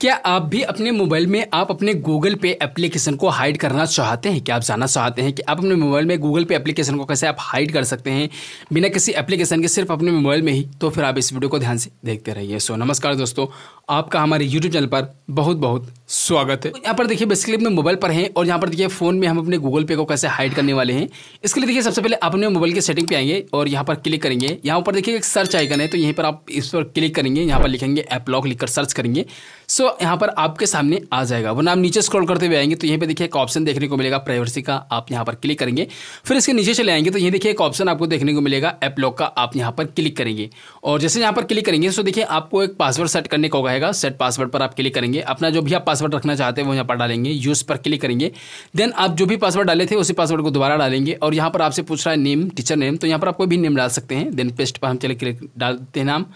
क्या आप भी अपने मोबाइल में आप अपने गूगल पे एप्लीकेशन को हाइड करना चाहते हैं क्या आप जानना चाहते हैं कि आप अपने मोबाइल में गूगल पे एप्लीकेशन को कैसे आप हाइड कर सकते हैं बिना किसी एप्लीकेशन के सिर्फ अपने मोबाइल में ही तो फिर आप इस वीडियो को ध्यान से देखते रहिए सो नमस्कार दोस्तों आपका हमारे YouTube चैनल पर बहुत बहुत स्वागत है यहाँ पर देखिए बेसिकली अपने मोबाइल पर हैं और यहाँ पर देखिए फ़ोन में हम अपने गूगल पे को कैसे हाइड करने वाले हैं इसके लिए देखिए सबसे पहले अपने मोबाइल की सेटिंग पे आएंगे और यहाँ पर क्लिक करेंगे यहाँ पर देखिए एक सर्च आइकन है तो यहीं पर आप इस पर क्लिक करेंगे यहाँ पर लिखेंगे ऐप लॉक लिखकर सर्च करेंगे सो यहाँ पर आपके सामने आ जाएगा वरना आप नीचे स्क्रॉल करते हुए आएंगे तो यहीं पर देखिए एक ऑप्शन देखने को मिलेगा प्राइवेसी का आप यहाँ पर क्लिक करेंगे फिर इसके नीचे चले आएंगे तो यहीं देखिए एक ऑप्शन आपको देखने को मिलेगा ऐप लॉक का आप यहाँ पर क्लिक करेंगे और जैसे यहाँ पर क्लिक करेंगे सो तो देखिए आपको एक पासवर्ड सेट करने को होगा जाएगा सेट पासवर्ड पर आप क्लिक करेंगे अपना जो भी आप पासवर्ड रखना चाहते हैं वो यहाँ पर डालेंगे यूज़ पर क्लिक करेंगे देन आप जो भी पासवर्ड डाले थे उसी पासवर्ड को दोबारा डालेंगे और यहाँ पर आपसे पूछ रहा है नेम टीचर नेम तो यहाँ पर आप कोई भी नेम डाल सकते हैं देन पेस्ट पर हम चले क्लिक डालते हैं नाम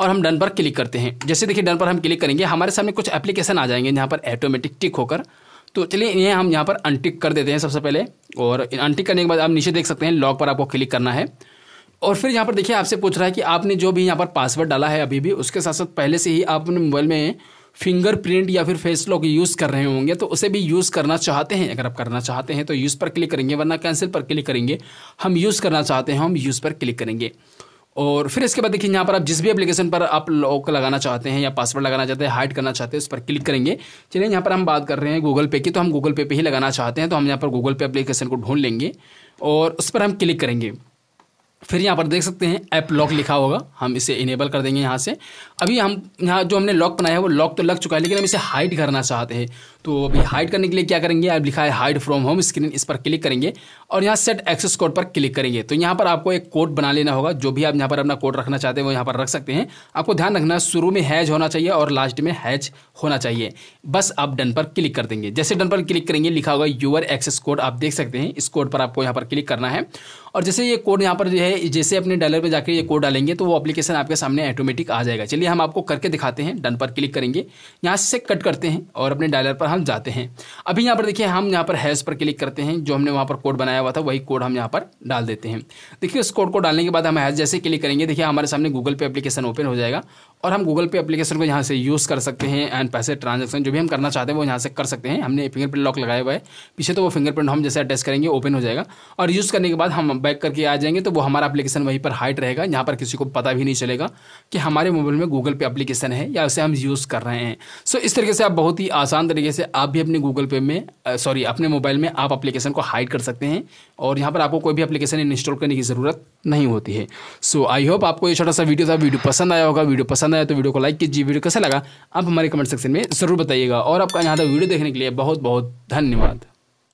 और हम डन पर क्लिक करते हैं जैसे देखिए डन पर हम क्लिक करेंगे हमारे सामने कुछ एप्लीकेशन आ जाएंगे जहाँ पर ऑटोमेटिक टिक होकर तो चलिए इन्हें हम यहाँ पर अनटिक कर देते हैं सबसे पहले और अनटिक करने के बाद आप नीचे देख सकते हैं लॉक पर आपको क्लिक करना है और फिर यहाँ पर देखिए आपसे पूछ रहा है कि आपने जो भी यहाँ पर पासवर्ड डाला है अभी भी उसके साथ साथ पहले से ही आप अपने मोबाइल में फिंगरप्रिंट या फिर फेस लॉक यूज़ कर रहे होंगे तो उसे भी यूज़ करना चाहते हैं अगर आप करना चाहते हैं तो यूज़ पर क्लिक करेंगे वरना कैंसिल पर क्लिक करेंगे हम यूज़ करना चाहते हैं हम यूज़ पर क्लिक करेंगे और फिर इसके बाद देखिए यहाँ पर आप जिस भी एप्लीकेशन पर आप लॉक लगाना चाहते हैं या पासवर्ड लगाना चाहते हैं हाइड करना चाहते हैं उस पर क्लिक करेंगे चलिए यहाँ पर हम बात कर रहे हैं गूगल पे की तो हम गूगल पे पे ही लगाना चाहते हैं तो हम यहाँ पर गूगल पे एप्लीकेशन को ढूंढ लेंगे और उस पर हम क्लिक करेंगे फिर यहाँ पर देख सकते हैं ऐप लॉक लिखा होगा हम इसे इनेबल कर देंगे यहाँ से अभी हम यहाँ जो हमने लॉक बनाया है वो लॉक तो लग चुका है लेकिन हम इसे हाइड करना चाहते हैं तो अभी हाइड करने के लिए क्या करेंगे आप लिखा है हाइड फ्रॉम होम स्क्रीन इस पर क्लिक करेंगे और यहाँ सेट एक्सेस कोड पर क्लिक करेंगे तो यहाँ पर आपको एक कोड बना लेना होगा जो भी आप यहाँ पर अपना कोड रखना चाहते हैं वो यहाँ पर रख सकते हैं आपको ध्यान रखना शुरू में हैज होना चाहिए और लास्ट में हैज होना चाहिए बस आप डन पर क्लिक कर देंगे जैसे डन पर क्लिक करेंगे लिखा होगा यूअर एक्सेस कोड आप देख सकते हैं इस कोड पर आपको यहाँ पर क्लिक करना है और जैसे ये कोड यहाँ पर जो है जैसे अपने डायलर में जाकर ये कोड डालेंगे तो वो अपलीकेशन आपके सामने ऑटोमेटिक आ जाएगा चलिए हम आपको करके दिखाते हैं डन पर क्लिक करेंगे यहाँ से कट करते हैं और अपने डायलर पर हम जाते हैं अभी यहाँ पर देखिए हम यहाँ पर हैज़ पर क्लिक करते हैं जो हमने वहाँ पर कोड बनाया हुआ था वही कोड हम यहाँ पर डाल देते हैं देखिए उस कोड को डालने के बाद हम हैज़ जैसे क्लिक करेंगे देखिए हमारे सामने गूगल पे अपलीकेशन ओपन हो जाएगा और हम गूगल पे एप्लीकेशन को यहाँ से यूज़ कर सकते हैं एंड पैसे ट्रांजेक्शन जो भी हम करना चाहते हैं वो यहाँ से कर सकते हैं हमने फिंगरप्रिंट लॉक लगाया हुआ है पीछे तो वो फिंगरप्रिंट हम जैसे अटैच करेंगे ओपन हो जाएगा और यूज़ करने के बाद हम बैक करके आ जाएंगे तो वो हमारा एप्लीकेशन वहीं पर हाइट रहेगा यहाँ पर किसी को पता भी नहीं चलेगा कि हमारे मोबाइल में गूगल पे एप्लीकेशन है या उसे हम यूज़ कर रहे हैं सो so, इस तरीके से आप बहुत ही आसान तरीके से आप भी अपने गूगल पे में सॉरी अपने मोबाइल में आप अप्लीकेशन को हाइड कर सकते हैं और यहाँ पर आपको कोई भी अप्लीकेशन इंस्टॉल करने की ज़रूरत नहीं होती है सो आई होप आपको ये छोटा सा वीडियो था वीडियो पसंद आया होगा वीडियो पसंद आया तो वीडियो को लाइक कीजिए वीडियो कैसा लगा आप हमारे कमेंट सेक्शन में ज़रूर बताइएगा और आपका यहाँ तक वीडियो देखने के लिए बहुत बहुत धन्यवाद